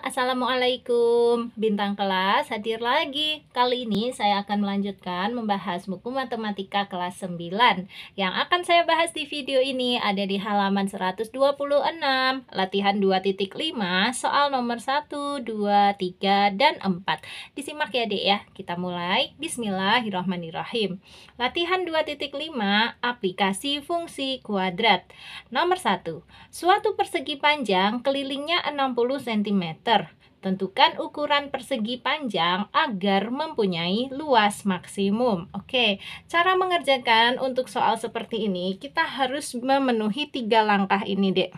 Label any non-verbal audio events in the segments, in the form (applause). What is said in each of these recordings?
Assalamualaikum Bintang kelas hadir lagi Kali ini saya akan melanjutkan membahas buku matematika kelas 9 Yang akan saya bahas di video ini ada di halaman 126 Latihan 2.5 soal nomor 1, 2, 3, dan 4 Disimak ya dek ya Kita mulai Bismillahirrahmanirrahim Latihan 2.5 aplikasi fungsi kuadrat Nomor 1 Suatu persegi panjang kelilingnya 60 cm Tentukan ukuran persegi panjang agar mempunyai luas maksimum. Oke, cara mengerjakan untuk soal seperti ini kita harus memenuhi tiga langkah ini, Dek.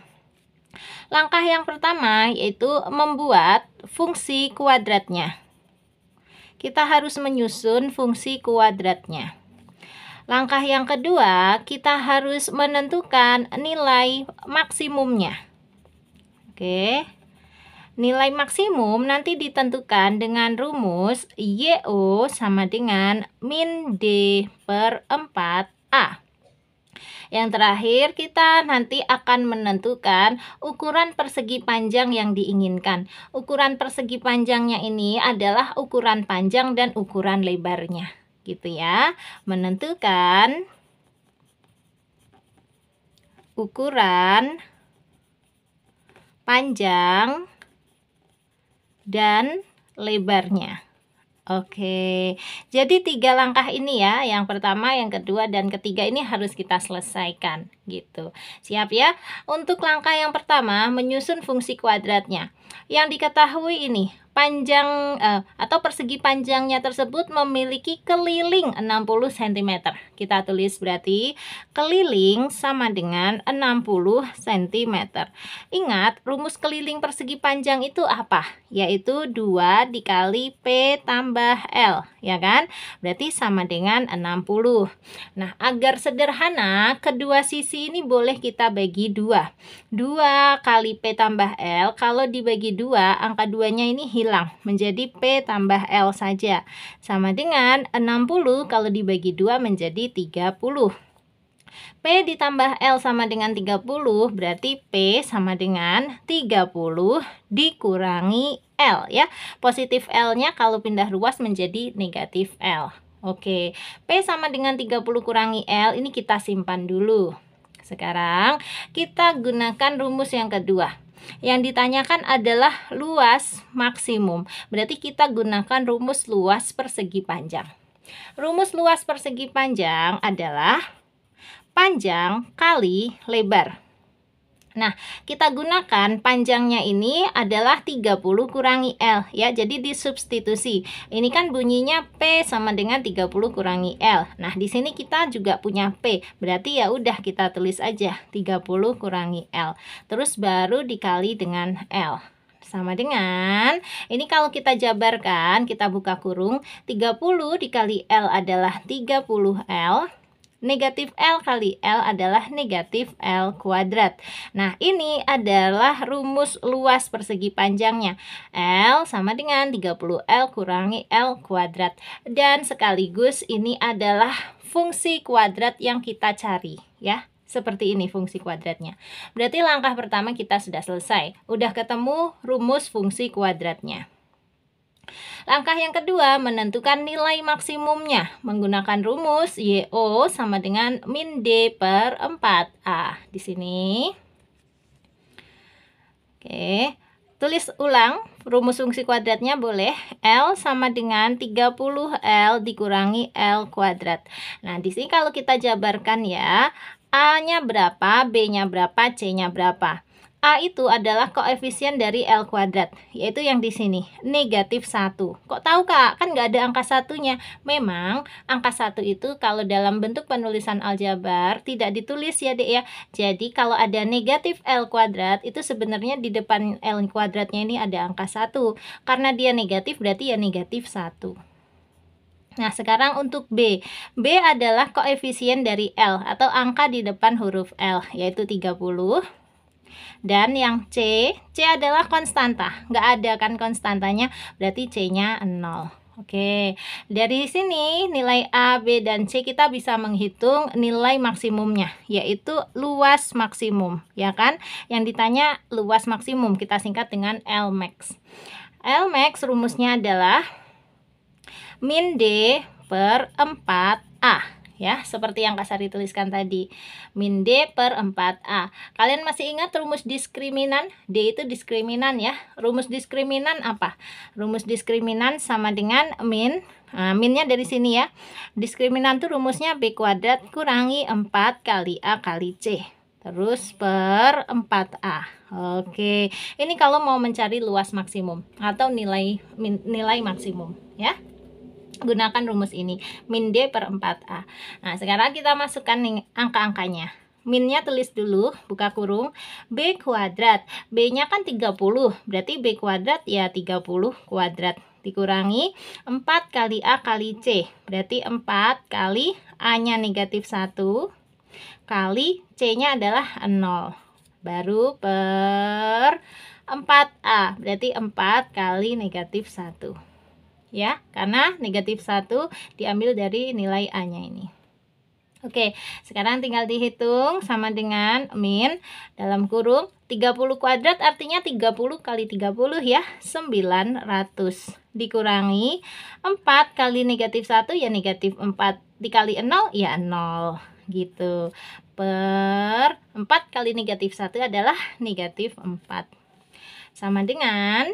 Langkah yang pertama yaitu membuat fungsi kuadratnya. Kita harus menyusun fungsi kuadratnya. Langkah yang kedua, kita harus menentukan nilai maksimumnya. Oke. Nilai maksimum nanti ditentukan dengan rumus YO sama dengan min D per 4A. Yang terakhir, kita nanti akan menentukan ukuran persegi panjang yang diinginkan. Ukuran persegi panjangnya ini adalah ukuran panjang dan ukuran lebarnya. Gitu ya, menentukan ukuran panjang dan lebarnya. Oke, jadi tiga langkah ini ya, yang pertama, yang kedua, dan ketiga ini harus kita selesaikan gitu. Siap ya? Untuk langkah yang pertama, menyusun fungsi kuadratnya. Yang diketahui ini, Panjang uh, atau persegi panjangnya tersebut memiliki keliling 60 cm. Kita tulis berarti keliling sama dengan 60 cm. Ingat, rumus keliling persegi panjang itu apa? Yaitu 2 dikali P tambah L, ya kan? Berarti sama dengan 60. Nah, agar sederhana, kedua sisi ini boleh kita bagi dua. 2 kali P tambah L, kalau dibagi dua, angka duanya ini hilang hilang menjadi P tambah L saja. Sama dengan 60 kalau dibagi 2 menjadi 30. P ditambah L sama dengan 30 berarti P sama dengan 30 dikurangi L ya. Positif L-nya kalau pindah ruas menjadi negatif L. Oke, P sama dengan 30 kurangi L ini kita simpan dulu. Sekarang kita gunakan rumus yang kedua yang ditanyakan adalah luas maksimum. Berarti kita gunakan rumus luas persegi panjang. Rumus luas persegi panjang adalah panjang kali lebar. Nah, kita gunakan panjangnya ini adalah 30 kurangi L ya. Jadi disubstitusi. Ini kan bunyinya P sama dengan 30 kurangi L. Nah, di sini kita juga punya P. Berarti ya udah kita tulis aja 30 kurangi L. Terus baru dikali dengan L sama dengan ini kalau kita jabarkan kita buka kurung 30 dikali L adalah 30L negatif L kali L adalah negatif L kuadrat. Nah, ini adalah rumus luas persegi panjangnya. L sama dengan 30L kurangi L kuadrat. Dan sekaligus ini adalah fungsi kuadrat yang kita cari ya. Seperti ini fungsi kuadratnya. Berarti langkah pertama kita sudah selesai. Udah ketemu rumus fungsi kuadratnya. Langkah yang kedua, menentukan nilai maksimumnya menggunakan rumus YO sama dengan min D per 4A di sini. Oke, tulis ulang rumus fungsi kuadratnya boleh. L sama dengan 30L dikurangi L kuadrat. Nah, di sini kalau kita jabarkan ya, A-nya berapa, B-nya berapa, C-nya berapa. A itu adalah koefisien dari L kuadrat, yaitu yang di sini, negatif 1. Kok tahu Kak? Kan nggak ada angka satunya. Memang angka satu itu kalau dalam bentuk penulisan aljabar tidak ditulis ya dek ya. Jadi kalau ada negatif L kuadrat, itu sebenarnya di depan L kuadratnya ini ada angka satu Karena dia negatif berarti ya negatif 1. Nah, sekarang untuk B. B adalah koefisien dari L atau angka di depan huruf L, yaitu 30. Dan yang C, C adalah konstanta. Nggak ada kan konstantanya, berarti C-nya 0. Oke, dari sini nilai A, B, dan C kita bisa menghitung nilai maksimumnya, yaitu luas maksimum, ya kan? Yang ditanya luas maksimum, kita singkat dengan Lmax. Lmax rumusnya adalah min D per 4A ya, seperti yang kasar tuliskan tadi. Min D per 4A. Kalian masih ingat rumus diskriminan? D itu diskriminan ya. Rumus diskriminan apa? Rumus diskriminan sama dengan min Nah, minnya dari sini ya. Diskriminan tuh rumusnya B kuadrat kurangi 4 kali A kali C. Terus per 4A. Oke. Ini kalau mau mencari luas maksimum atau nilai min, nilai maksimum ya. Gunakan rumus ini, min D per 4A. Nah, sekarang kita masukkan angka-angkanya minnya tulis dulu, buka kurung, B kuadrat, B-nya kan 30, berarti B kuadrat ya 30 kuadrat, dikurangi 4 kali A kali C, berarti 4 kali A-nya negatif 1, kali C-nya adalah 0, baru per 4A, berarti 4 kali negatif 1 ya karena negatif 1 diambil dari nilai A nya ini Oke, sekarang tinggal dihitung sama dengan min dalam kurung 30 kuadrat artinya 30 kali 30 ya 900 dikurangi 4 kali negatif 1 ya negatif 4 dikali 0 ya 0 gitu per 4 kali negatif 1 adalah negatif 4 sama dengan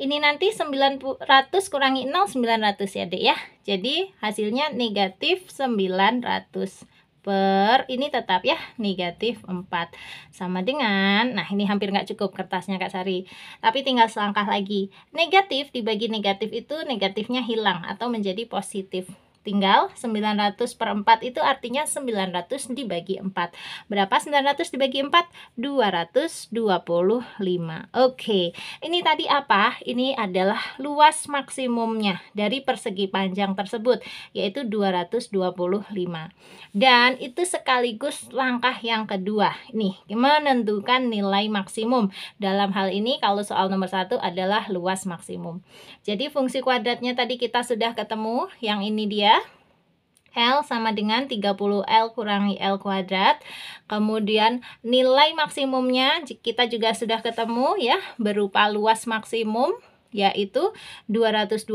ini nanti 900 kurangi 0 900 ya dek ya. Jadi hasilnya negatif 900 per ini tetap ya negatif 4 sama dengan nah ini hampir nggak cukup kertasnya Kak Sari tapi tinggal selangkah lagi negatif dibagi negatif itu negatifnya hilang atau menjadi positif Tinggal 900 per 4 itu artinya 900 dibagi 4. Berapa 900 dibagi 4? 225. Oke, ini tadi apa? Ini adalah luas maksimumnya dari persegi panjang tersebut, yaitu 225. Dan itu sekaligus langkah yang kedua. Nih, menentukan nilai maksimum. Dalam hal ini kalau soal nomor satu adalah luas maksimum. Jadi fungsi kuadratnya tadi kita sudah ketemu, yang ini dia L sama dengan 30L kurangi L kuadrat. Kemudian nilai maksimumnya kita juga sudah ketemu ya, berupa luas maksimum yaitu 225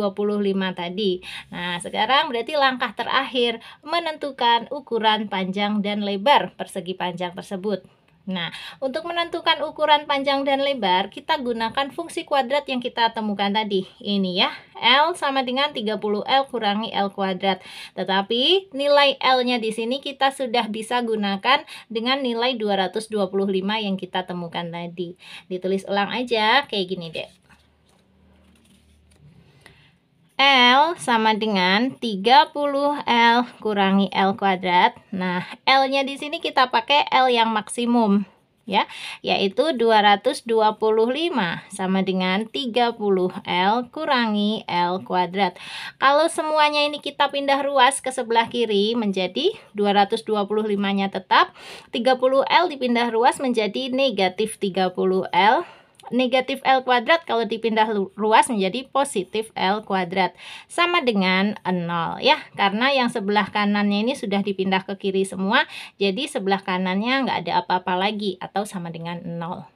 tadi. Nah, sekarang berarti langkah terakhir menentukan ukuran panjang dan lebar persegi panjang tersebut. Nah, untuk menentukan ukuran panjang dan lebar, kita gunakan fungsi kuadrat yang kita temukan tadi. Ini ya, L sama dengan 30L kurangi L kuadrat. Tetapi nilai L-nya di sini kita sudah bisa gunakan dengan nilai 225 yang kita temukan tadi. Ditulis ulang aja kayak gini deh. L sama dengan 30L kurangi L kuadrat. Nah, L-nya di sini kita pakai L yang maksimum ya, yaitu 225 sama dengan 30L kurangi L kuadrat. Kalau semuanya ini kita pindah ruas ke sebelah kiri menjadi 225-nya tetap, 30L dipindah ruas menjadi negatif 30L negatif L kuadrat kalau dipindah ruas menjadi positif L kuadrat. Sama dengan 0 ya, karena yang sebelah kanannya ini sudah dipindah ke kiri semua, jadi sebelah kanannya nggak ada apa-apa lagi atau sama dengan 0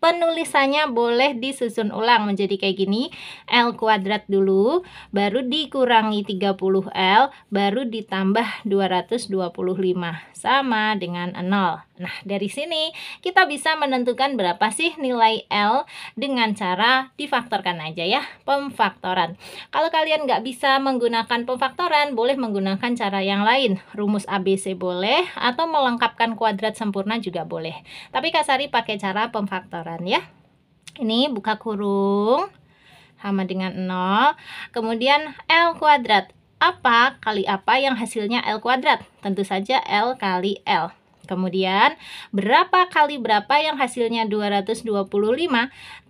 penulisannya boleh disusun ulang menjadi kayak gini L kuadrat dulu baru dikurangi 30L baru ditambah 225 sama dengan 0. Nah, dari sini kita bisa menentukan berapa sih nilai L dengan cara difaktorkan aja ya, pemfaktoran. Kalau kalian nggak bisa menggunakan pemfaktoran, boleh menggunakan cara yang lain. Rumus ABC boleh, atau melengkapkan kuadrat sempurna juga boleh. Tapi kak Sari pakai cara pemfaktoran ya. Ini buka kurung sama dengan 0. Kemudian L kuadrat apa kali apa yang hasilnya L kuadrat? Tentu saja L kali L. Kemudian, berapa kali berapa yang hasilnya 225,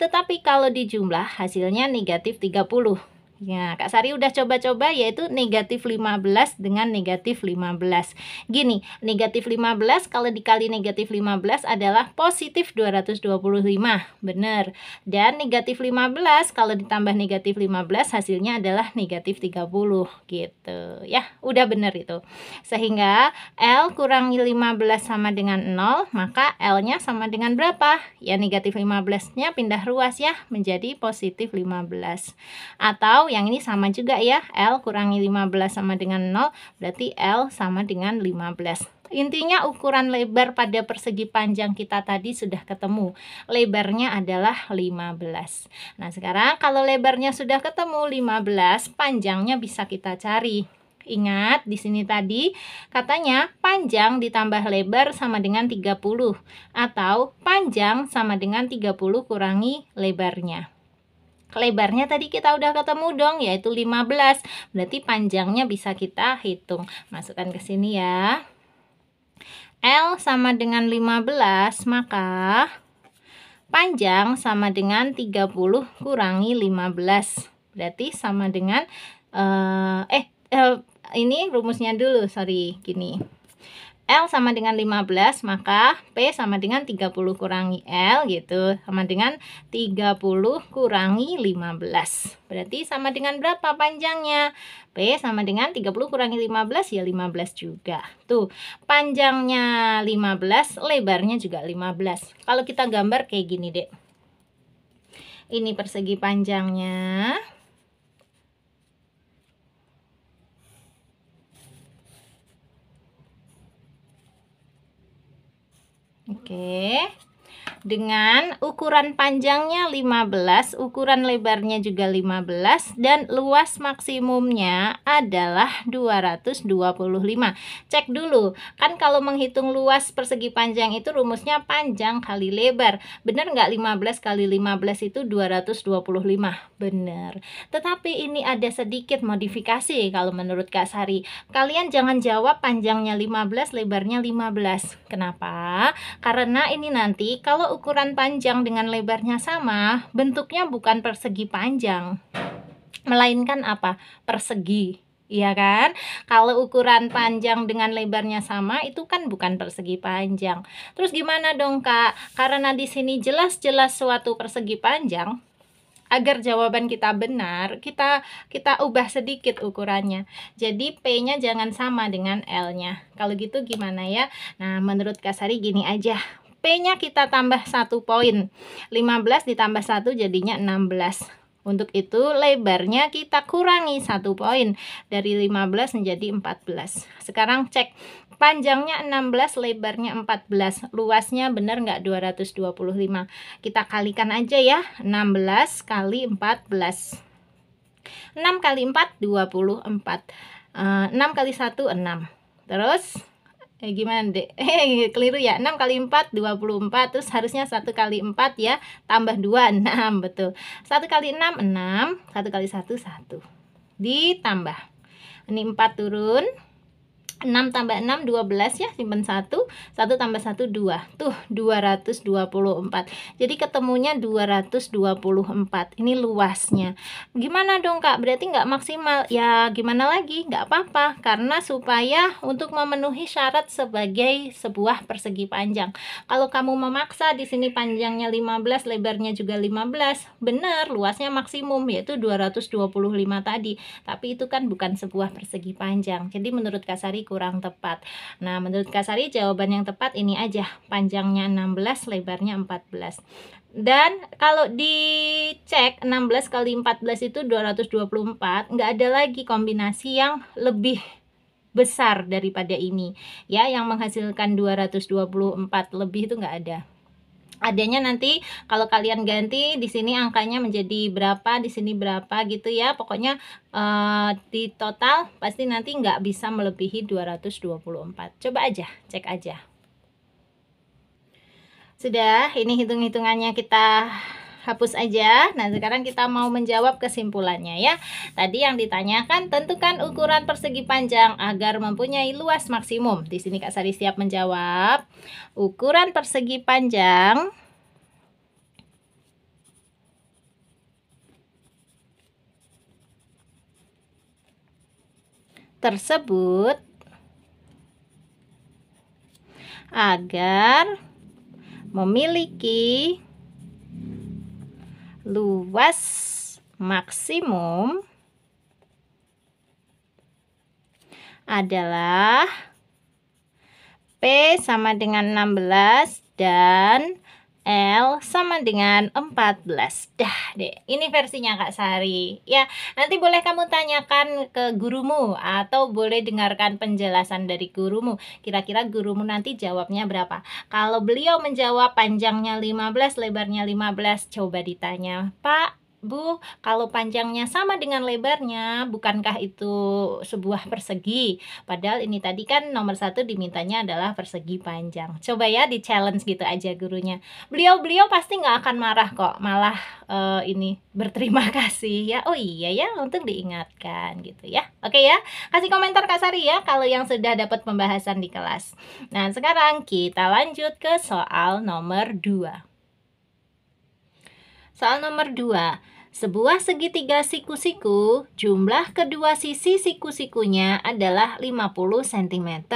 tetapi kalau dijumlah hasilnya negatif 30. Ya, Kak Sari udah coba-coba yaitu negatif 15 dengan negatif 15. Gini, negatif 15 kalau dikali negatif 15 adalah positif 225, benar. Dan negatif 15 kalau ditambah negatif 15 hasilnya adalah negatif 30 gitu ya. Udah benar itu. Sehingga L kurangi 15 sama dengan 0, maka L-nya sama dengan berapa? Ya negatif 15-nya pindah ruas ya menjadi positif 15. Atau yang ini sama juga ya L kurangi 15 sama dengan 0 berarti L sama dengan 15 Intinya ukuran lebar pada persegi panjang kita tadi sudah ketemu. Lebarnya adalah 15. Nah, sekarang kalau lebarnya sudah ketemu 15, panjangnya bisa kita cari. Ingat, di sini tadi katanya panjang ditambah lebar sama dengan 30 atau panjang sama dengan 30 kurangi lebarnya lebarnya tadi kita udah ketemu dong yaitu 15 berarti panjangnya bisa kita hitung masukkan ke sini ya L sama dengan 15 maka panjang sama dengan 30 kurangi 15 berarti sama dengan eh, eh ini rumusnya dulu sorry gini L sama dengan 15 maka P sama dengan 30 kurangi L gitu sama dengan 30 kurangi 15 berarti sama dengan berapa panjangnya P sama dengan 30 kurangi 15 ya 15 juga tuh panjangnya 15 lebarnya juga 15 kalau kita gambar kayak gini dek ini persegi panjangnya Okay. dengan ukuran panjangnya 15, ukuran lebarnya juga 15 dan luas maksimumnya adalah 225. Cek dulu, kan kalau menghitung luas persegi panjang itu rumusnya panjang kali lebar. Benar nggak 15 kali 15 itu 225? Benar. Tetapi ini ada sedikit modifikasi kalau menurut Kak Sari. Kalian jangan jawab panjangnya 15, lebarnya 15. Kenapa? Karena ini nanti kalau kalau ukuran panjang dengan lebarnya sama, bentuknya bukan persegi panjang, melainkan apa? Persegi. Iya kan? Kalau ukuran panjang dengan lebarnya sama itu kan bukan persegi panjang. Terus gimana dong, Kak? Karena di sini jelas-jelas suatu persegi panjang, agar jawaban kita benar, kita kita ubah sedikit ukurannya. Jadi P-nya jangan sama dengan L-nya. Kalau gitu gimana ya? Nah, menurut Kak Sari, gini aja. P-nya kita tambah 1 poin. 15 ditambah 1 jadinya 16. Untuk itu lebarnya kita kurangi satu poin dari 15 menjadi 14. Sekarang cek panjangnya 16, lebarnya 14, luasnya benar nggak 225. Kita kalikan aja ya 16 kali 14. 6 kali 4 24. 6 kali 1 6. Terus eh, gimana deh (laughs) eh, keliru ya 6 kali 4 24 terus harusnya 1 kali 4 ya tambah 2 6 (laughs) betul 1 kali 6 6 1 kali 1 1 ditambah ini 4 turun 6 tambah 6 12 ya simpen 1 1 tambah 1 2 tuh 224 jadi ketemunya 224 ini luasnya gimana dong kak berarti nggak maksimal ya gimana lagi nggak apa-apa karena supaya untuk memenuhi syarat sebagai sebuah persegi panjang kalau kamu memaksa di sini panjangnya 15 lebarnya juga 15 benar luasnya maksimum yaitu 225 tadi tapi itu kan bukan sebuah persegi panjang jadi menurut Kasari kurang tepat. Nah, menurut oh. Kasari jawaban yang tepat ini aja, panjangnya 16, lebarnya 14. Dan kalau dicek 16 kali 14 itu 224, nggak ada lagi kombinasi yang lebih besar daripada ini. Ya, yang menghasilkan 224 lebih itu enggak ada adanya nanti kalau kalian ganti di sini angkanya menjadi berapa di sini berapa gitu ya pokoknya uh, di total pasti nanti nggak bisa melebihi 224 coba aja cek aja sudah ini hitung-hitungannya kita hapus aja. Nah, sekarang kita mau menjawab kesimpulannya ya. Tadi yang ditanyakan tentukan ukuran persegi panjang agar mempunyai luas maksimum. Di sini Kak Sari siap menjawab. Ukuran persegi panjang tersebut agar memiliki luas maksimum adalah P sama dengan 16 dan L sama dengan 14. Dah deh, ini versinya Kak Sari. Ya, nanti boleh kamu tanyakan ke gurumu atau boleh dengarkan penjelasan dari gurumu. Kira-kira gurumu nanti jawabnya berapa? Kalau beliau menjawab panjangnya 15, lebarnya 15, coba ditanya, "Pak, Bu, kalau panjangnya sama dengan lebarnya, bukankah itu sebuah persegi? Padahal ini tadi kan nomor satu dimintanya adalah persegi panjang. Coba ya di challenge gitu aja gurunya. Beliau-beliau pasti nggak akan marah kok, malah uh, ini berterima (laughs) kasih ya. Oh iya ya, untung diingatkan gitu ya. Oke ya, kasih komentar Kak Sari ya kalau yang sudah dapat pembahasan di kelas. Nah sekarang kita lanjut ke soal nomor dua. Soal nomor dua sebuah segitiga siku-siku, jumlah kedua sisi siku-sikunya adalah 50 cm.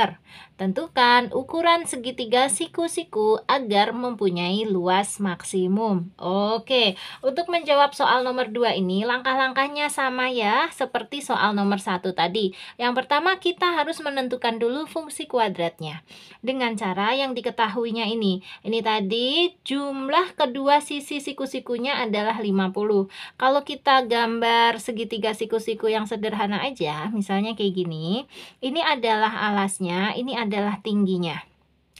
Tentukan ukuran segitiga siku-siku agar mempunyai luas maksimum. Oke, untuk menjawab soal nomor 2 ini langkah-langkahnya sama ya seperti soal nomor 1 tadi. Yang pertama kita harus menentukan dulu fungsi kuadratnya dengan cara yang diketahuinya ini. Ini tadi jumlah kedua sisi siku-sikunya adalah 50. Kalau kita gambar segitiga siku-siku yang sederhana aja, misalnya kayak gini, ini adalah alasnya, ini adalah tingginya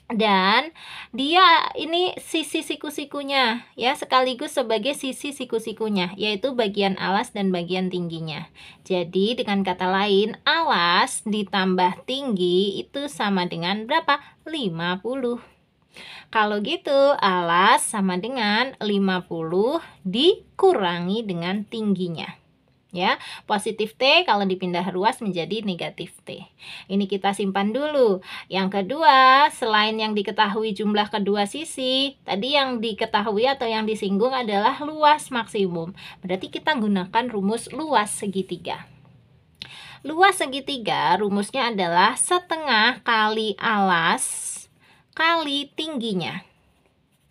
dan dia ini sisi siku-sikunya ya sekaligus sebagai sisi siku-sikunya yaitu bagian alas dan bagian tingginya. Jadi dengan kata lain alas ditambah tinggi itu sama dengan berapa? 50. Kalau gitu alas sama dengan 50 dikurangi dengan tingginya ya. Positif T kalau dipindah ruas menjadi negatif T. Ini kita simpan dulu. Yang kedua, selain yang diketahui jumlah kedua sisi, tadi yang diketahui atau yang disinggung adalah luas maksimum. Berarti kita gunakan rumus luas segitiga. Luas segitiga rumusnya adalah setengah kali alas kali tingginya.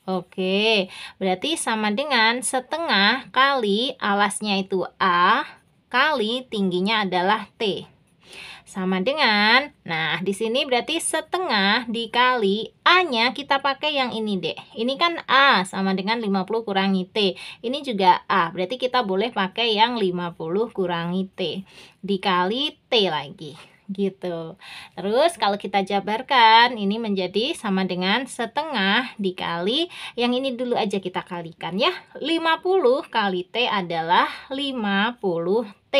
Oke, berarti sama dengan setengah kali alasnya itu A kali tingginya adalah T. Sama dengan, nah di sini berarti setengah dikali A-nya kita pakai yang ini deh. Ini kan A sama dengan 50 kurangi T. Ini juga A, berarti kita boleh pakai yang 50 kurangi T. Dikali T lagi gitu. Terus kalau kita jabarkan ini menjadi sama dengan setengah dikali yang ini dulu aja kita kalikan ya. 50 kali T adalah 50 T.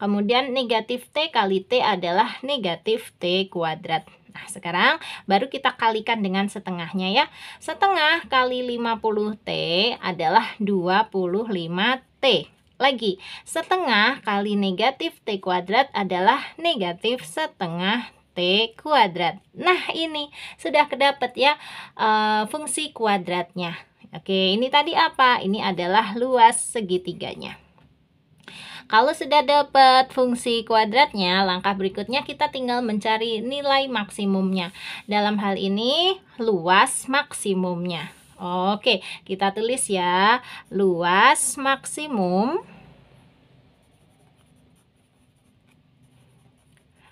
Kemudian negatif T kali T adalah negatif T kuadrat. Nah, sekarang baru kita kalikan dengan setengahnya ya. Setengah kali 50T adalah 25T. Lagi, setengah kali negatif T kuadrat adalah negatif setengah T kuadrat. Nah, ini sudah kedapat ya e, fungsi kuadratnya. Oke, ini tadi apa? Ini adalah luas segitiganya. Kalau sudah dapat fungsi kuadratnya, langkah berikutnya kita tinggal mencari nilai maksimumnya. Dalam hal ini, luas maksimumnya. Oke, kita tulis ya. Luas maksimum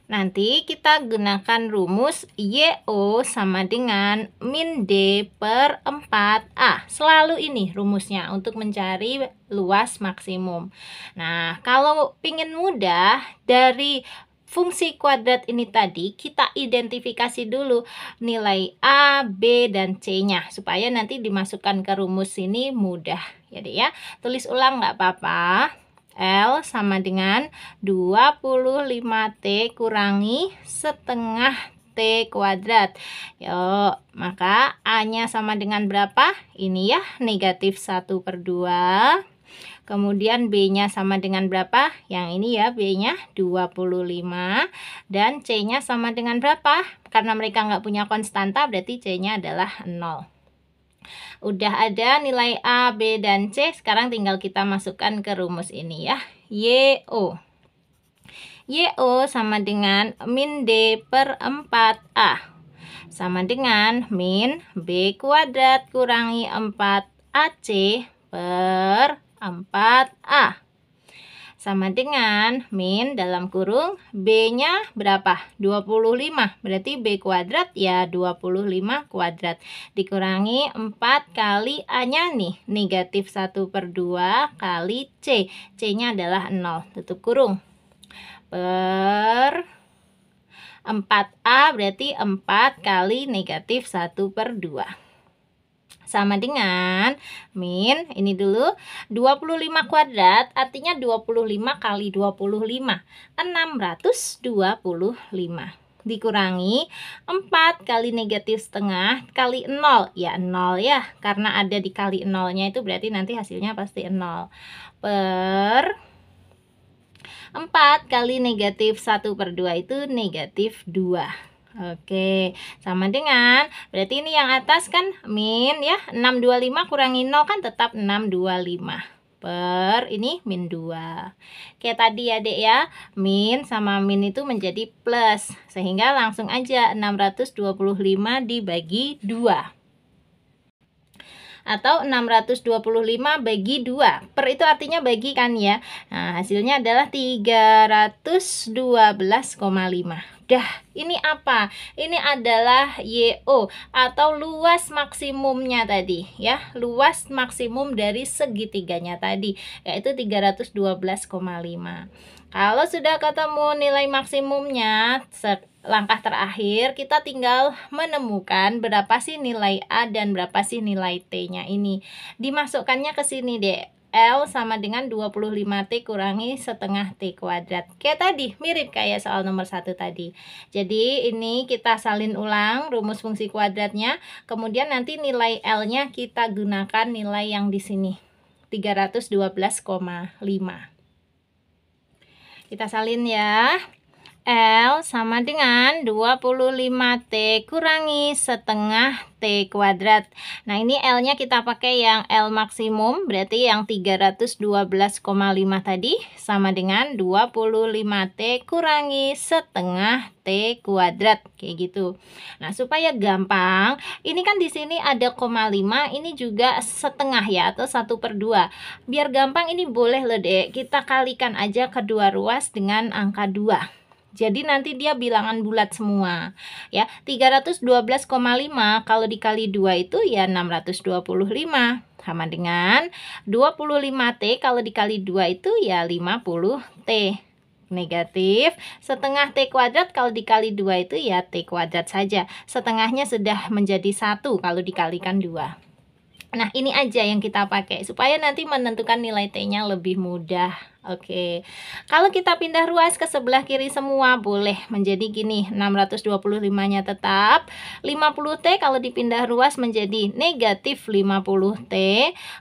Nanti kita gunakan rumus YO sama dengan min D per 4A. Selalu ini rumusnya untuk mencari luas maksimum. Nah, kalau pingin mudah dari fungsi kuadrat ini tadi kita identifikasi dulu nilai A, B, dan C-nya supaya nanti dimasukkan ke rumus ini mudah jadi ya, ya tulis ulang nggak apa-apa L sama dengan 25T kurangi setengah T kuadrat Yo, maka A-nya sama dengan berapa? Ini ya, negatif satu per dua. Kemudian B-nya sama dengan berapa? Yang ini ya B-nya 25 dan C-nya sama dengan berapa? Karena mereka nggak punya konstanta berarti C-nya adalah 0. Udah ada nilai A, B, dan C. Sekarang tinggal kita masukkan ke rumus ini ya. YO. YO sama dengan min D per 4A. Sama dengan min B kuadrat kurangi 4AC per 4A. Sama dengan min dalam kurung B-nya berapa? 25. Berarti B kuadrat ya 25 kuadrat. Dikurangi 4 kali A-nya nih. Negatif 1 per 2 kali C. C-nya adalah 0. Tutup kurung. Per 4A berarti 4 kali negatif 1 per 2 sama dengan min ini dulu 25 kuadrat artinya 25 kali 25 625 dikurangi 4 kali negatif setengah kali 0 ya 0 ya karena ada kali 0-nya itu berarti nanti hasilnya pasti 0 per 4 kali negatif 1 per 2 itu negatif 2 Oke, sama dengan berarti ini yang atas kan min ya 625 kurangi 0 kan tetap 625 per ini min 2 kayak tadi ya dek ya min sama min itu menjadi plus sehingga langsung aja 625 dibagi 2 atau 625 bagi 2 per itu artinya bagikan ya nah, hasilnya adalah 312,5 mudah. Ini apa? Ini adalah YO atau luas maksimumnya tadi ya. Luas maksimum dari segitiganya tadi yaitu 312,5. Kalau sudah ketemu nilai maksimumnya langkah terakhir kita tinggal menemukan berapa sih nilai A dan berapa sih nilai T-nya ini. Dimasukkannya ke sini, deh. L sama dengan 25T kurangi setengah T kuadrat. Kayak tadi, mirip kayak soal nomor satu tadi. Jadi ini kita salin ulang rumus fungsi kuadratnya. Kemudian nanti nilai L-nya kita gunakan nilai yang di sini. 312,5. Kita salin ya. L sama dengan 25T kurangi setengah T kuadrat. Nah ini L-nya kita pakai yang L maksimum berarti yang 312,5 tadi sama dengan 25T kurangi setengah T kuadrat kayak gitu. Nah supaya gampang ini kan di sini ada 0,5 ini juga setengah ya atau 1 per 2. Biar gampang ini boleh loh dek kita kalikan aja kedua ruas dengan angka 2. Jadi nanti dia bilangan bulat semua. Ya, 312,5 kalau dikali 2 itu ya 625 sama dengan 25T kalau dikali 2 itu ya 50T negatif setengah t kuadrat kalau dikali 2 itu ya t kuadrat saja setengahnya sudah menjadi satu kalau dikalikan 2 nah ini aja yang kita pakai supaya nanti menentukan nilai t nya lebih mudah Oke, kalau kita pindah ruas ke sebelah kiri semua boleh menjadi gini 625-nya tetap 50T kalau dipindah ruas menjadi negatif 50T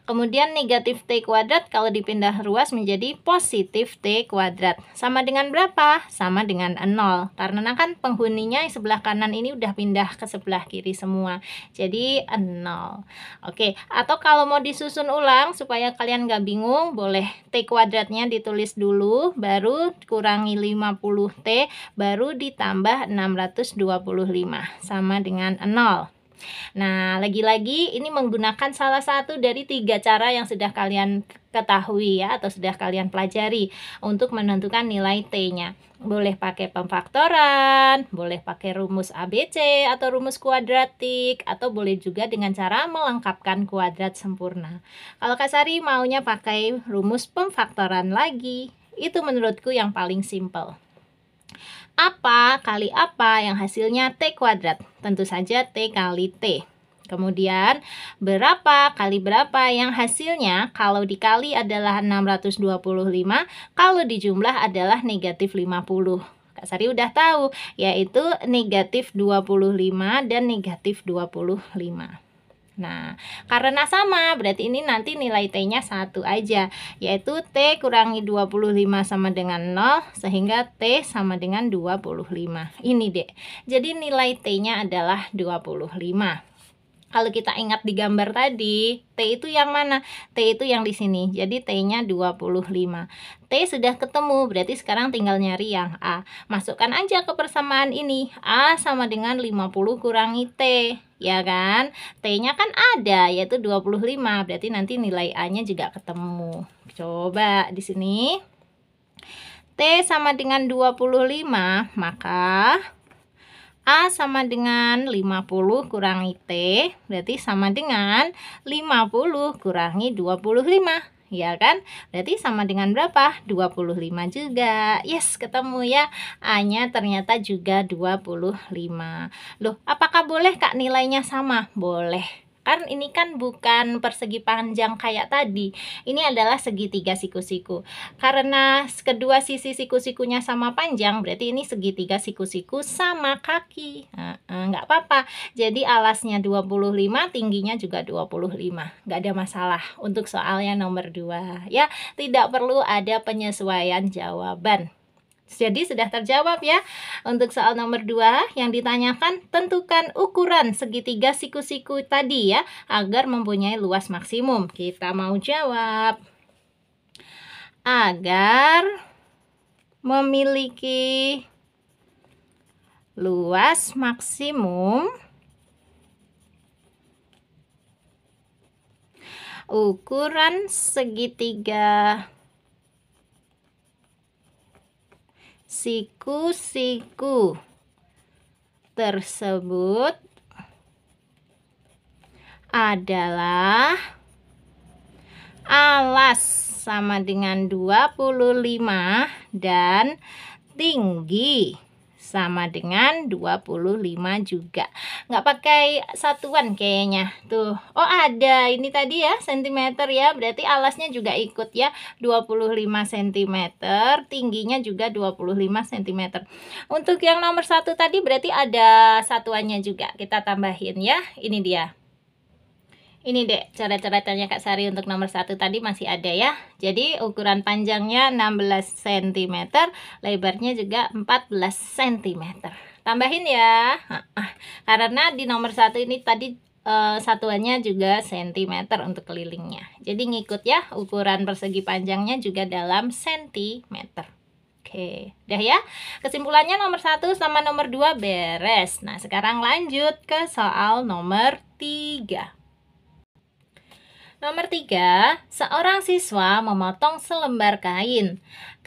Kemudian negatif T kuadrat kalau dipindah ruas menjadi positif T kuadrat Sama dengan berapa? Sama dengan 0 Karena kan penghuninya yang sebelah kanan ini udah pindah ke sebelah kiri semua Jadi 0 Oke, atau kalau mau disusun ulang supaya kalian gak bingung boleh T kuadratnya ditulis dulu, baru kurangi 50 T, baru ditambah 625 sama dengan 0. Nah, lagi-lagi ini menggunakan salah satu dari tiga cara yang sudah kalian ketahui ya atau sudah kalian pelajari untuk menentukan nilai T-nya. Boleh pakai pemfaktoran, boleh pakai rumus ABC atau rumus kuadratik atau boleh juga dengan cara melengkapkan kuadrat sempurna. Kalau Kak Sari maunya pakai rumus pemfaktoran lagi, itu menurutku yang paling simpel apa kali apa yang hasilnya T kuadrat. Tentu saja T kali T. Kemudian, berapa kali berapa yang hasilnya kalau dikali adalah 625, kalau dijumlah adalah negatif 50. Kak Sari udah tahu, yaitu negatif 25 dan negatif 25. Nah, karena sama, berarti ini nanti nilai T-nya satu aja, yaitu T kurangi 25 sama dengan 0, sehingga T sama dengan 25. Ini deh. Jadi nilai T-nya adalah 25 kalau kita ingat di gambar tadi, T itu yang mana? T itu yang di sini. Jadi T-nya 25. T sudah ketemu, berarti sekarang tinggal nyari yang A. Masukkan aja ke persamaan ini. A sama dengan 50 kurangi T. Ya kan? T-nya kan ada, yaitu 25. Berarti nanti nilai A-nya juga ketemu. Coba di sini. T sama dengan 25, maka A sama dengan 50 kurangi T berarti sama dengan 50 kurangi 25 ya kan? Berarti sama dengan berapa? 25 juga. Yes, ketemu ya. A-nya ternyata juga 25. Loh, apakah boleh Kak nilainya sama? Boleh kan ini kan bukan persegi panjang kayak tadi. Ini adalah segitiga siku-siku. Karena kedua sisi siku-sikunya sama panjang, berarti ini segitiga siku-siku sama kaki. Nah, nggak apa-apa. Jadi alasnya 25, tingginya juga 25. Nggak ada masalah untuk soalnya nomor 2. Ya, tidak perlu ada penyesuaian jawaban. Jadi sudah terjawab ya Untuk soal nomor 2 yang ditanyakan Tentukan ukuran segitiga siku-siku tadi ya Agar mempunyai luas maksimum Kita mau jawab Agar memiliki luas maksimum Ukuran segitiga siku-siku tersebut adalah alas sama dengan 25 dan tinggi sama dengan 25 juga nggak pakai satuan kayaknya tuh oh ada ini tadi ya sentimeter ya berarti alasnya juga ikut ya 25 cm tingginya juga 25 cm untuk yang nomor satu tadi berarti ada satuannya juga kita tambahin ya ini dia ini deh cara coretannya Kak Sari untuk nomor satu tadi masih ada ya. Jadi ukuran panjangnya 16 cm, lebarnya juga 14 cm. Tambahin ya, karena di nomor satu ini tadi uh, satuannya juga cm untuk kelilingnya. Jadi ngikut ya, ukuran persegi panjangnya juga dalam cm. Oke, dah ya. Kesimpulannya nomor satu sama nomor dua beres. Nah, sekarang lanjut ke soal nomor tiga. Nomor tiga, seorang siswa memotong selembar kain.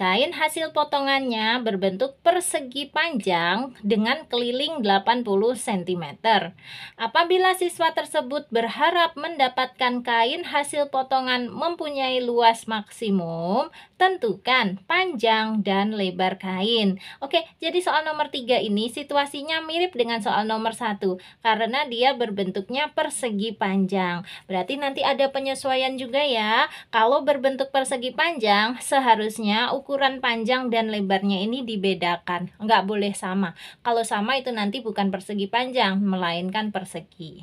Kain hasil potongannya berbentuk persegi panjang dengan keliling 80 cm. Apabila siswa tersebut berharap mendapatkan kain hasil potongan mempunyai luas maksimum, tentukan panjang dan lebar kain. Oke, jadi soal nomor 3 ini situasinya mirip dengan soal nomor 1 karena dia berbentuknya persegi panjang. Berarti nanti ada penyesuaian juga ya. Kalau berbentuk persegi panjang, seharusnya ukuran ukuran panjang dan lebarnya ini dibedakan. Nggak boleh sama. Kalau sama itu nanti bukan persegi panjang, melainkan persegi.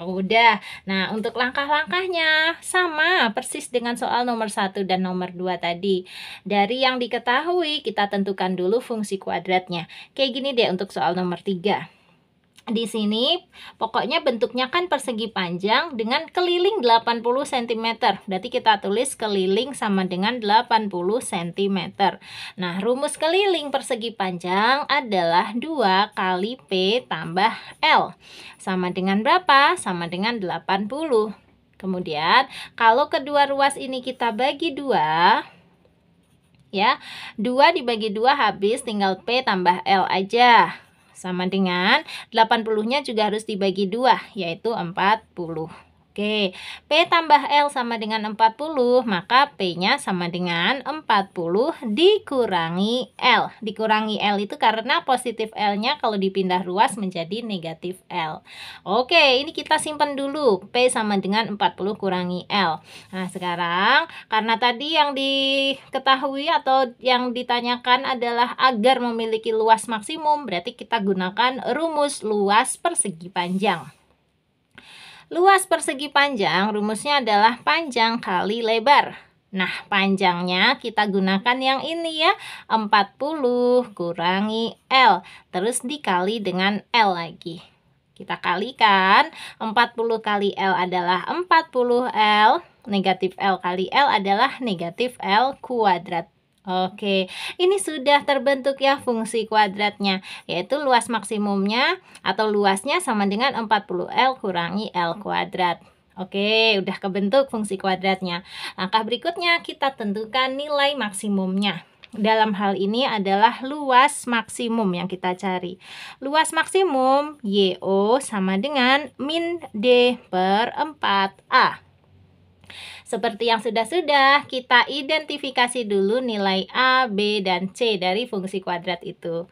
Udah, nah untuk langkah-langkahnya sama persis dengan soal nomor satu dan nomor 2 tadi Dari yang diketahui kita tentukan dulu fungsi kuadratnya Kayak gini deh untuk soal nomor 3 di sini pokoknya bentuknya kan persegi panjang dengan keliling 80 cm. Berarti kita tulis keliling sama dengan 80 cm. Nah, rumus keliling persegi panjang adalah 2 kali P tambah L. Sama dengan berapa? Sama dengan 80. Kemudian, kalau kedua ruas ini kita bagi dua, ya, 2 dibagi dua habis tinggal P tambah L aja. Sama dengan 80-nya juga harus dibagi 2 yaitu 40. Oke, P tambah L sama dengan 40, maka P-nya sama dengan 40 dikurangi L. Dikurangi L itu karena positif L-nya kalau dipindah ruas menjadi negatif L. Oke, ini kita simpan dulu. P sama dengan 40 kurangi L. Nah, sekarang karena tadi yang diketahui atau yang ditanyakan adalah agar memiliki luas maksimum, berarti kita gunakan rumus luas persegi panjang. Luas persegi panjang rumusnya adalah panjang kali lebar. Nah, panjangnya kita gunakan yang ini ya, 40 kurangi L, terus dikali dengan L lagi. Kita kalikan, 40 kali L adalah 40L, negatif L kali L adalah negatif L kuadrat. Oke, ini sudah terbentuk ya fungsi kuadratnya, yaitu luas maksimumnya atau luasnya sama dengan 40L kurangi L kuadrat. Oke, udah kebentuk fungsi kuadratnya. Langkah berikutnya kita tentukan nilai maksimumnya. Dalam hal ini adalah luas maksimum yang kita cari. Luas maksimum YO sama dengan min D per 4A. Seperti yang sudah-sudah, kita identifikasi dulu nilai A, B, dan C dari fungsi kuadrat itu.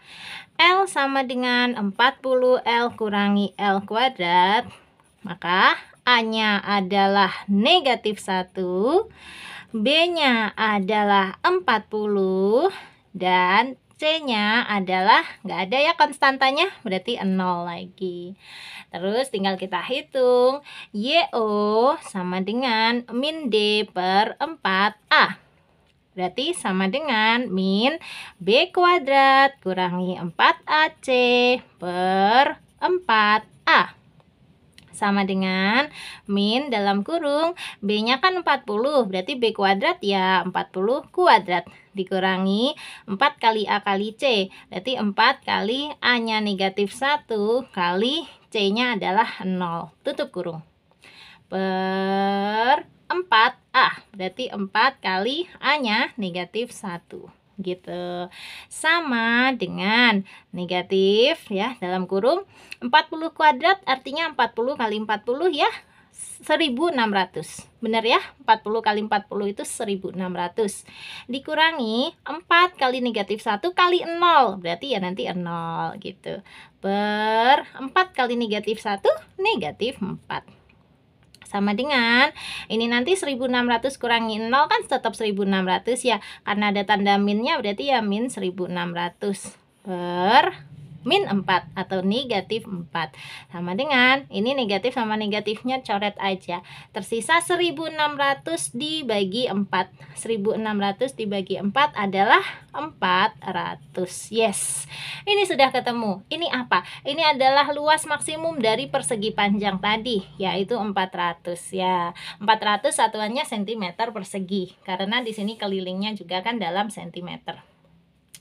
L sama dengan 40L kurangi L kuadrat, maka A-nya adalah negatif 1, B-nya adalah 40, dan C-nya adalah nggak ada ya konstantanya, berarti 0 lagi. Terus tinggal kita hitung YO sama dengan min D per 4A. Berarti sama dengan min B kuadrat kurangi 4AC per 4A. Sama dengan min dalam kurung B-nya kan 40, berarti B kuadrat ya 40 kuadrat dikurangi 4 kali A kali C. Berarti 4 kali A-nya negatif 1 kali C-nya adalah 0. Tutup kurung. Per 4A. Berarti 4 kali A-nya negatif 1 gitu sama dengan negatif ya dalam kurung 40 kuadrat artinya 40 kali 40 ya 1600. Benar ya? 40 kali 40 itu 1600. Dikurangi 4 kali negatif 1 kali 0. Berarti ya nanti 0 gitu. Per 4 kali negatif 1, negatif 4 sama dengan ini nanti 1600 kurangi 0 kan tetap 1600 ya karena ada tanda minnya berarti ya min 1600 per min 4 atau negatif 4 sama dengan ini negatif sama negatifnya coret aja tersisa 1600 dibagi 4 1600 dibagi 4 adalah 400 yes ini sudah ketemu ini apa ini adalah luas maksimum dari persegi panjang tadi yaitu 400 ya 400 satuannya sentimeter persegi karena di sini kelilingnya juga kan dalam sentimeter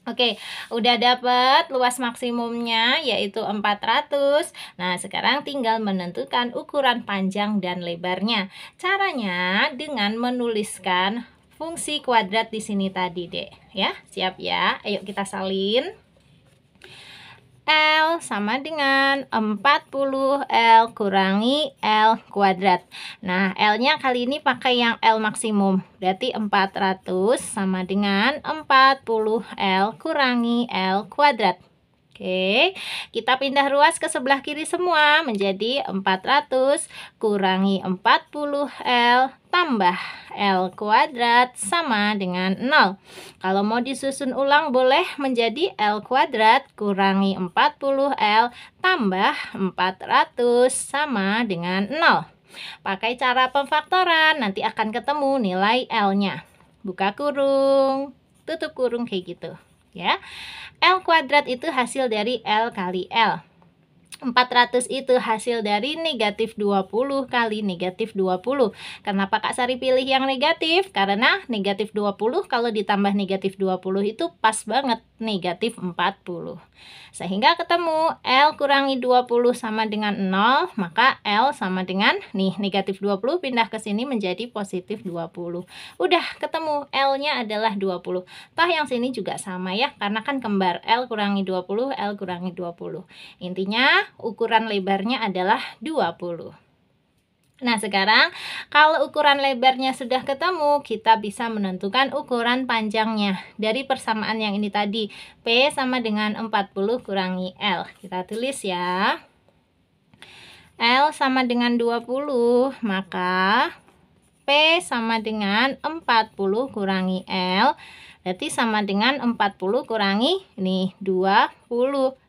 Oke, udah dapat luas maksimumnya yaitu 400. Nah, sekarang tinggal menentukan ukuran panjang dan lebarnya. Caranya dengan menuliskan fungsi kuadrat di sini tadi, Dek. Ya, siap ya. Ayo kita salin. L sama dengan 40L kurangi L kuadrat. Nah, L-nya kali ini pakai yang L maksimum. Berarti 400 sama dengan 40L kurangi L kuadrat. Oke, kita pindah ruas ke sebelah kiri semua menjadi 400 kurangi 40L tambah L kuadrat sama dengan 0. Kalau mau disusun ulang boleh menjadi L kuadrat kurangi 40L tambah 400 sama dengan 0. Pakai cara pemfaktoran nanti akan ketemu nilai L-nya. Buka kurung, tutup kurung kayak gitu ya. L kuadrat itu hasil dari L kali L. 400 itu hasil dari negatif 20 kali negatif 20. Kenapa Kak Sari pilih yang negatif? Karena negatif 20 kalau ditambah negatif 20 itu pas banget negatif 40. Sehingga ketemu L kurangi 20 sama dengan 0, maka L sama dengan nih negatif 20 pindah ke sini menjadi positif 20. Udah ketemu L-nya adalah 20. Toh yang sini juga sama ya, karena kan kembar L kurangi 20, L kurangi 20. Intinya ukuran lebarnya adalah 20. Nah, sekarang kalau ukuran lebarnya sudah ketemu, kita bisa menentukan ukuran panjangnya dari persamaan yang ini tadi. P sama dengan 40 kurangi L. Kita tulis ya. L sama dengan 20, maka P sama dengan 40 kurangi L Berarti sama dengan 40 kurangi ini 20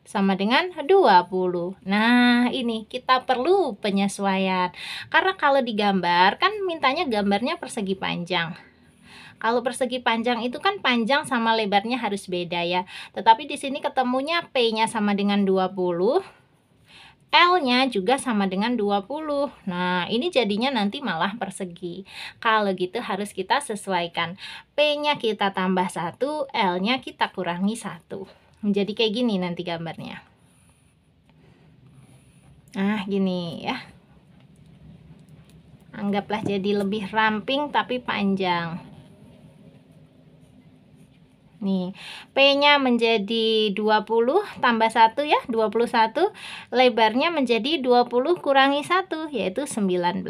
sama dengan 20. Nah, ini kita perlu penyesuaian. Karena kalau digambar kan mintanya gambarnya persegi panjang. Kalau persegi panjang itu kan panjang sama lebarnya harus beda ya. Tetapi di sini ketemunya P-nya sama dengan 20 L-nya juga sama dengan 20. Nah, ini jadinya nanti malah persegi. Kalau gitu harus kita sesuaikan. P-nya kita tambah 1, L-nya kita kurangi 1. Jadi kayak gini nanti gambarnya. Nah, gini ya. Anggaplah jadi lebih ramping tapi panjang. Nih, P-nya menjadi 20 tambah 1 ya, 21. Lebarnya menjadi 20 kurangi 1, yaitu 19.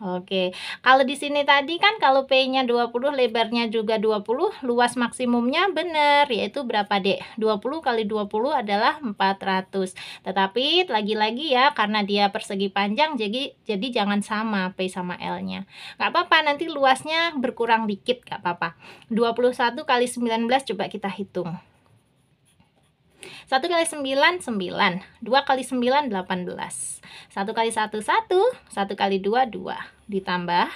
Oke, kalau di sini tadi kan kalau P-nya 20, lebarnya juga 20, luas maksimumnya benar, yaitu berapa dek? 20 kali 20 adalah 400. Tetapi lagi-lagi ya, karena dia persegi panjang, jadi, jadi jangan sama P sama L-nya. Nggak apa-apa, nanti luasnya berkurang dikit, nggak apa-apa. 21 kali 19 Coba kita hitung. 1 kali 9, 9. 2 kali 9, 18. 1 kali 1, 1. 1 kali 2, 2. Ditambah.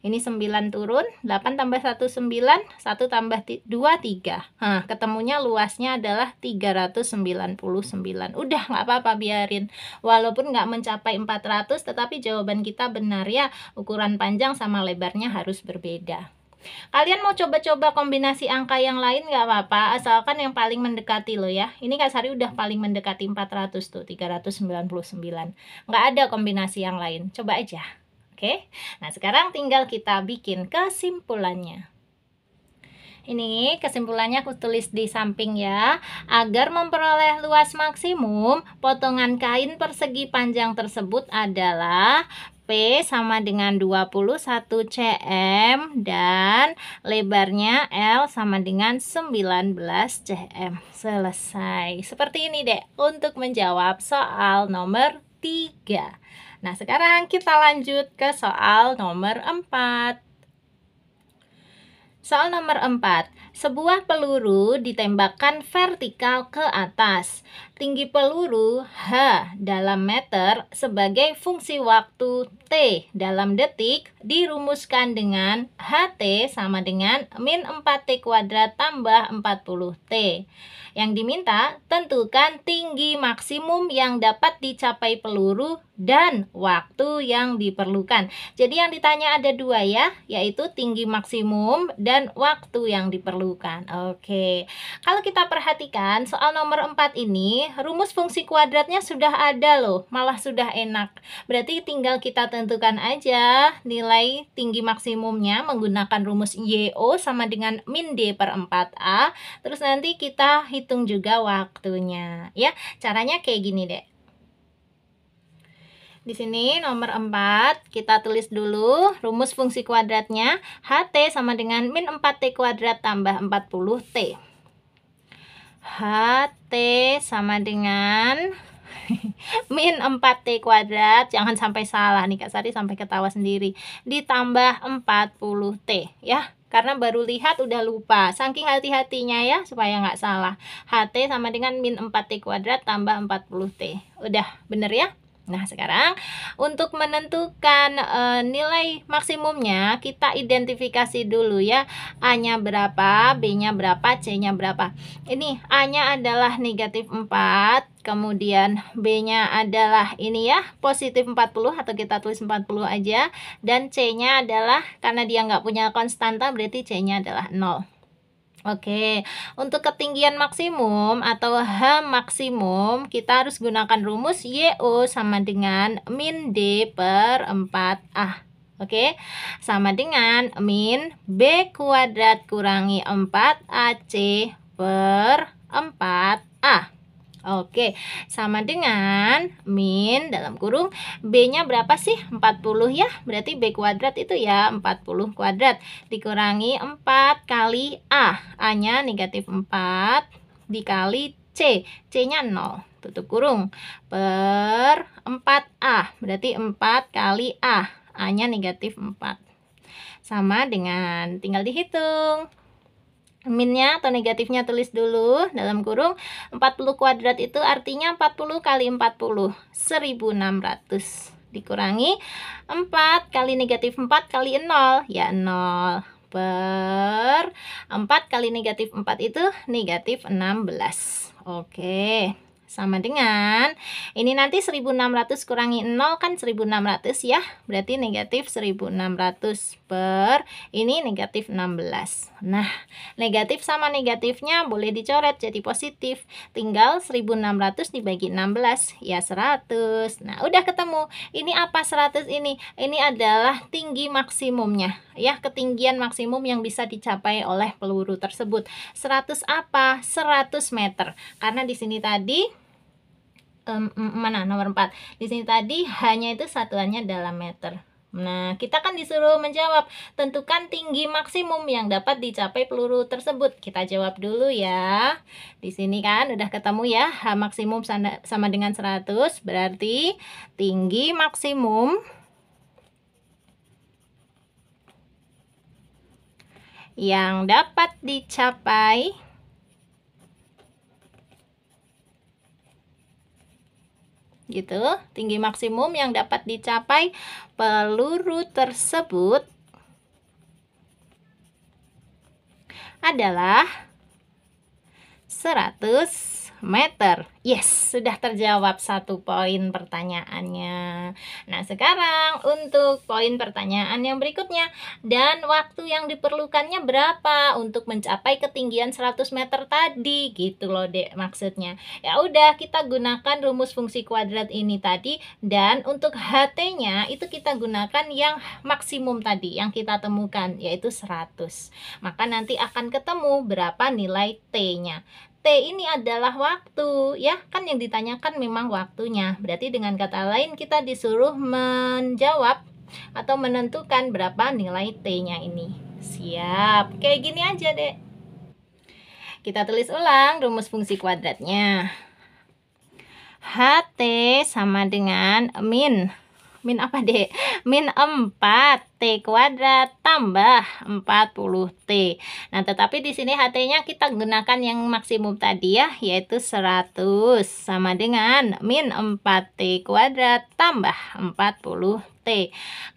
Ini 9 turun. 8 tambah 1, 9. 1 tambah 2, 3. Nah, ketemunya luasnya adalah 399. Udah, nggak apa-apa, biarin. Walaupun nggak mencapai 400, tetapi jawaban kita benar ya. Ukuran panjang sama lebarnya harus berbeda. Kalian mau coba-coba kombinasi angka yang lain nggak apa-apa, asalkan yang paling mendekati loh ya. Ini Kak Sari udah paling mendekati 400 tuh, 399. Nggak ada kombinasi yang lain, coba aja. Oke, nah sekarang tinggal kita bikin kesimpulannya. Ini kesimpulannya aku tulis di samping ya. Agar memperoleh luas maksimum, potongan kain persegi panjang tersebut adalah P sama dengan 21 cm dan lebarnya L sama dengan 19 cm. Selesai. Seperti ini deh untuk menjawab soal nomor 3. Nah, sekarang kita lanjut ke soal nomor 4. Soal nomor 4. Sebuah peluru ditembakkan vertikal ke atas. Tinggi peluru H dalam meter sebagai fungsi waktu T dalam detik dirumuskan dengan HT sama dengan min 4T kuadrat tambah 40T. Yang diminta tentukan tinggi maksimum yang dapat dicapai peluru dan waktu yang diperlukan. Jadi yang ditanya ada dua ya, yaitu tinggi maksimum dan waktu yang diperlukan bukan? Oke. Kalau kita perhatikan soal nomor 4 ini, rumus fungsi kuadratnya sudah ada loh, malah sudah enak. Berarti tinggal kita tentukan aja nilai tinggi maksimumnya menggunakan rumus YO sama dengan min D per 4A. Terus nanti kita hitung juga waktunya ya. Caranya kayak gini deh. Di sini nomor 4 kita tulis dulu rumus fungsi kuadratnya HT sama dengan min 4T kuadrat tambah 40T. HT sama dengan (laughs) min 4T kuadrat jangan sampai salah nih Kak Sari sampai ketawa sendiri ditambah 40T ya karena baru lihat udah lupa saking hati-hatinya ya supaya nggak salah HT sama dengan min 4T kuadrat tambah 40T udah bener ya Nah, sekarang untuk menentukan e, nilai maksimumnya, kita identifikasi dulu ya. A-nya berapa, B-nya berapa, C-nya berapa. Ini A-nya adalah negatif 4, kemudian B-nya adalah ini ya, positif 40 atau kita tulis 40 aja. Dan C-nya adalah, karena dia nggak punya konstanta, berarti C-nya adalah 0. Oke, untuk ketinggian maksimum atau H maksimum, kita harus gunakan rumus YO sama dengan min D per 4A. Oke, sama dengan min B kuadrat kurangi 4AC per 4A. Oke, sama dengan min dalam kurung B-nya berapa sih? 40 ya. Berarti B kuadrat itu ya 40 kuadrat dikurangi 4 kali A. A-nya negatif 4 dikali C. C-nya 0. Tutup kurung per 4A. Berarti 4 kali A. A-nya negatif 4. Sama dengan tinggal dihitung minnya atau negatifnya tulis dulu dalam kurung 40 kuadrat itu artinya 40 kali 40 1600 dikurangi 4 kali negatif 4 kali 0 ya 0 per 4 kali negatif 4 itu negatif 16 oke sama dengan ini nanti 1600 kurangi 0 kan 1600 ya berarti negatif 1600 per ini negatif 16 nah negatif sama negatifnya boleh dicoret jadi positif tinggal 1600 dibagi 16 ya 100 nah udah ketemu ini apa 100 ini ini adalah tinggi maksimumnya ya ketinggian maksimum yang bisa dicapai oleh peluru tersebut 100 apa 100 meter karena di sini tadi um, mana nomor 4 di sini tadi hanya itu satuannya dalam meter Nah, kita kan disuruh menjawab, tentukan tinggi maksimum yang dapat dicapai peluru tersebut. Kita jawab dulu ya. Di sini kan udah ketemu ya, H maksimum sama dengan 100, berarti tinggi maksimum yang dapat dicapai gitu. Tinggi maksimum yang dapat dicapai peluru tersebut adalah 100 meter. Yes, sudah terjawab satu poin pertanyaannya. Nah, sekarang untuk poin pertanyaan yang berikutnya. Dan waktu yang diperlukannya berapa untuk mencapai ketinggian 100 meter tadi? Gitu loh, Dek, maksudnya. Ya udah, kita gunakan rumus fungsi kuadrat ini tadi. Dan untuk HT-nya itu kita gunakan yang maksimum tadi, yang kita temukan, yaitu 100. Maka nanti akan ketemu berapa nilai T-nya ini adalah waktu, ya kan yang ditanyakan memang waktunya. Berarti dengan kata lain kita disuruh menjawab atau menentukan berapa nilai T-nya ini. Siap, kayak gini aja deh. Kita tulis ulang rumus fungsi kuadratnya. HT sama dengan min min apa deh min 4 T kuadrat tambah 40T nah tetapi di sini HT-nya kita gunakan yang maksimum tadi ya yaitu 100 sama dengan min 4T kuadrat tambah 40T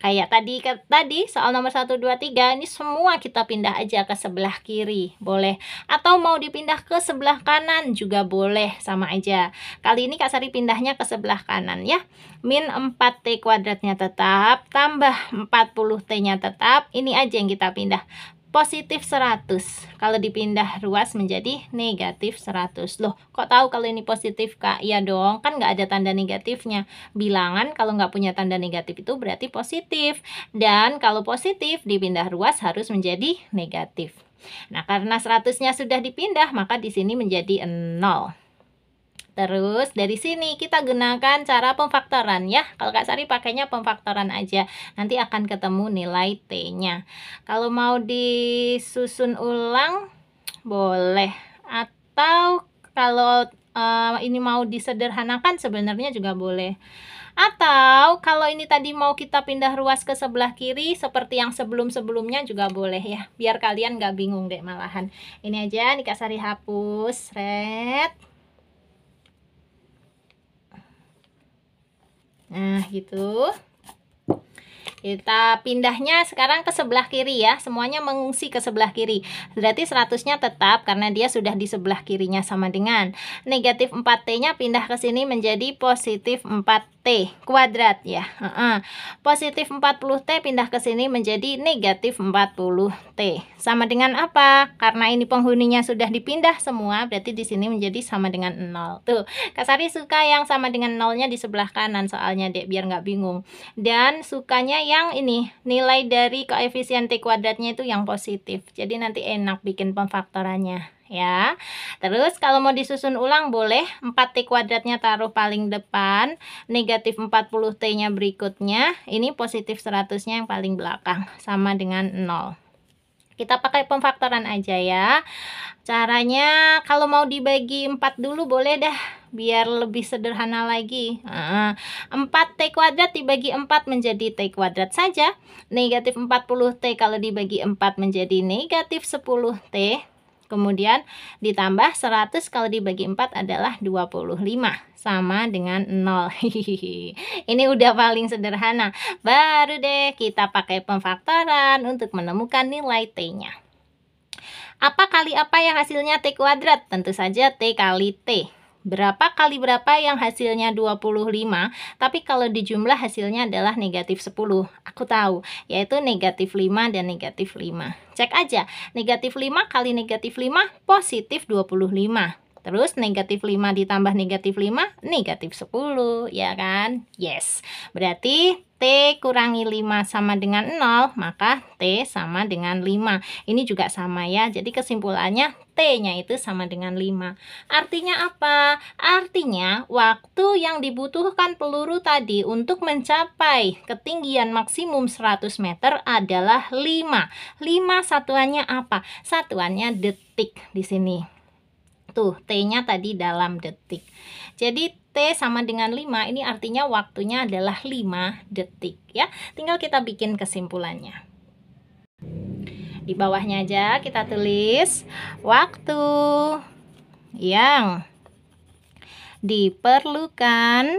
Kayak tadi tadi soal nomor 1 2 3 ini semua kita pindah aja ke sebelah kiri, boleh. Atau mau dipindah ke sebelah kanan juga boleh, sama aja. Kali ini Kak Sari pindahnya ke sebelah kanan ya. Min 4T kuadratnya tetap, tambah 40T-nya tetap. Ini aja yang kita pindah positif 100. Kalau dipindah ruas menjadi negatif 100. Loh, kok tahu kalau ini positif, Kak? Iya dong, kan nggak ada tanda negatifnya. Bilangan kalau nggak punya tanda negatif itu berarti positif. Dan kalau positif, dipindah ruas harus menjadi negatif. Nah, karena 100-nya sudah dipindah, maka di sini menjadi 0. Terus dari sini kita gunakan cara pemfaktoran ya. Kalau Kak Sari pakainya pemfaktoran aja. Nanti akan ketemu nilai T-nya. Kalau mau disusun ulang boleh atau kalau uh, ini mau disederhanakan sebenarnya juga boleh. Atau kalau ini tadi mau kita pindah ruas ke sebelah kiri seperti yang sebelum-sebelumnya juga boleh ya. Biar kalian gak bingung deh malahan. Ini aja Kak Sari hapus. Red. Nah, gitu. Kita pindahnya sekarang ke sebelah kiri ya. Semuanya mengungsi ke sebelah kiri. Berarti 100-nya tetap karena dia sudah di sebelah kirinya sama dengan. Negatif 4T-nya pindah ke sini menjadi positif 4T kuadrat ya. Uh -uh. Positif 40T pindah ke sini menjadi negatif 40T. Sama dengan apa? Karena ini penghuninya sudah dipindah semua, berarti di sini menjadi sama dengan 0. Tuh, Kasari suka yang sama dengan 0nya di sebelah kanan soalnya Dek biar nggak bingung. Dan sukanya yang ini nilai dari koefisien T kuadratnya itu yang positif. Jadi nanti enak bikin pemfaktorannya ya. Terus kalau mau disusun ulang boleh 4T kuadratnya taruh paling depan, negatif 40T-nya berikutnya, ini positif 100-nya yang paling belakang, sama dengan 0. Kita pakai pemfaktoran aja ya. Caranya kalau mau dibagi 4 dulu boleh dah biar lebih sederhana lagi. empat 4T kuadrat dibagi 4 menjadi T kuadrat saja. Negatif 40T kalau dibagi 4 menjadi negatif 10T. Kemudian ditambah 100 kalau dibagi 4 adalah 25 sama dengan 0. (laughs) Ini udah paling sederhana. Baru deh kita pakai pemfaktoran untuk menemukan nilai T-nya. Apa kali apa yang hasilnya T kuadrat? Tentu saja T kali T berapa kali berapa yang hasilnya 25 tapi kalau dijumlah hasilnya adalah negatif 10 aku tahu yaitu negatif 5 dan negatif 5 cek aja negatif 5 kali negatif 5 positif 25 Terus negatif 5 ditambah negatif 5, negatif 10, ya kan? Yes, berarti T kurangi 5 sama dengan 0, maka T sama dengan 5. Ini juga sama ya, jadi kesimpulannya T-nya itu sama dengan 5. Artinya apa? Artinya waktu yang dibutuhkan peluru tadi untuk mencapai ketinggian maksimum 100 meter adalah 5. 5 satuannya apa? Satuannya detik di sini. Tuh, T-nya tadi dalam detik. Jadi T sama dengan 5 ini artinya waktunya adalah 5 detik ya. Tinggal kita bikin kesimpulannya. Di bawahnya aja kita tulis waktu yang diperlukan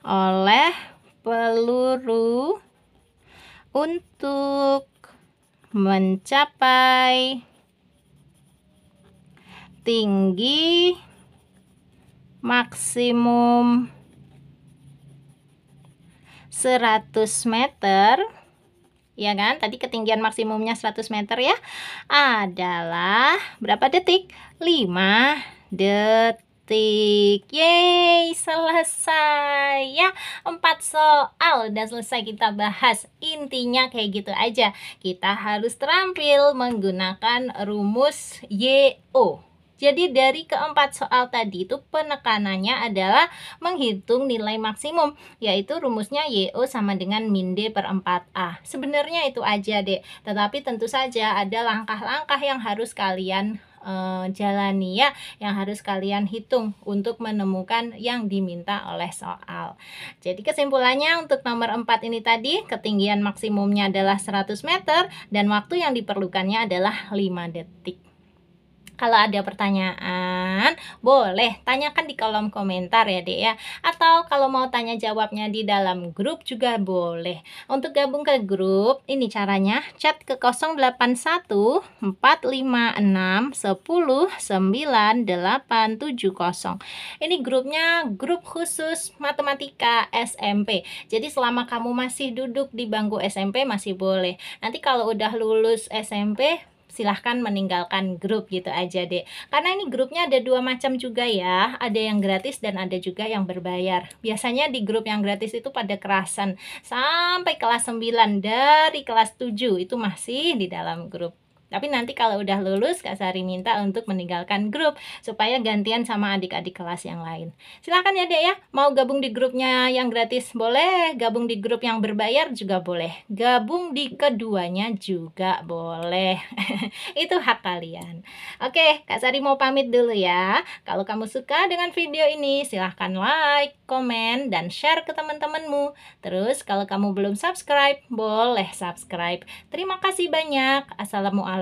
oleh peluru untuk mencapai tinggi maksimum 100 meter ya kan? Tadi ketinggian maksimumnya 100 meter ya adalah berapa detik? 5 detik. Yeay, selesai ya. Empat soal dan selesai kita bahas. Intinya kayak gitu aja. Kita harus terampil menggunakan rumus YO. Jadi dari keempat soal tadi itu penekanannya adalah menghitung nilai maksimum yaitu rumusnya YO sama dengan min D per 4A. Sebenarnya itu aja deh. Tetapi tentu saja ada langkah-langkah yang harus kalian eh, jalani ya yang harus kalian hitung untuk menemukan yang diminta oleh soal. Jadi kesimpulannya untuk nomor 4 ini tadi ketinggian maksimumnya adalah 100 meter dan waktu yang diperlukannya adalah 5 detik. Kalau ada pertanyaan, boleh tanyakan di kolom komentar ya, Dek ya. Atau kalau mau tanya jawabnya di dalam grup juga boleh. Untuk gabung ke grup, ini caranya chat ke 081 456 10 9870. Ini grupnya grup khusus matematika SMP. Jadi selama kamu masih duduk di bangku SMP masih boleh. Nanti kalau udah lulus SMP silahkan meninggalkan grup gitu aja deh karena ini grupnya ada dua macam juga ya ada yang gratis dan ada juga yang berbayar biasanya di grup yang gratis itu pada kerasan sampai kelas 9 dari kelas 7 itu masih di dalam grup tapi nanti kalau udah lulus, Kak Sari minta untuk meninggalkan grup supaya gantian sama adik-adik kelas yang lain. Silahkan ya Dek ya, mau gabung di grupnya yang gratis boleh, gabung di grup yang berbayar juga boleh, gabung di keduanya juga boleh. (laughs) Itu hak kalian. Oke, Kak Sari mau pamit dulu ya. Kalau kamu suka dengan video ini, silahkan like, komen, dan share ke teman-temanmu. Terus kalau kamu belum subscribe, boleh subscribe. Terima kasih banyak. Assalamualaikum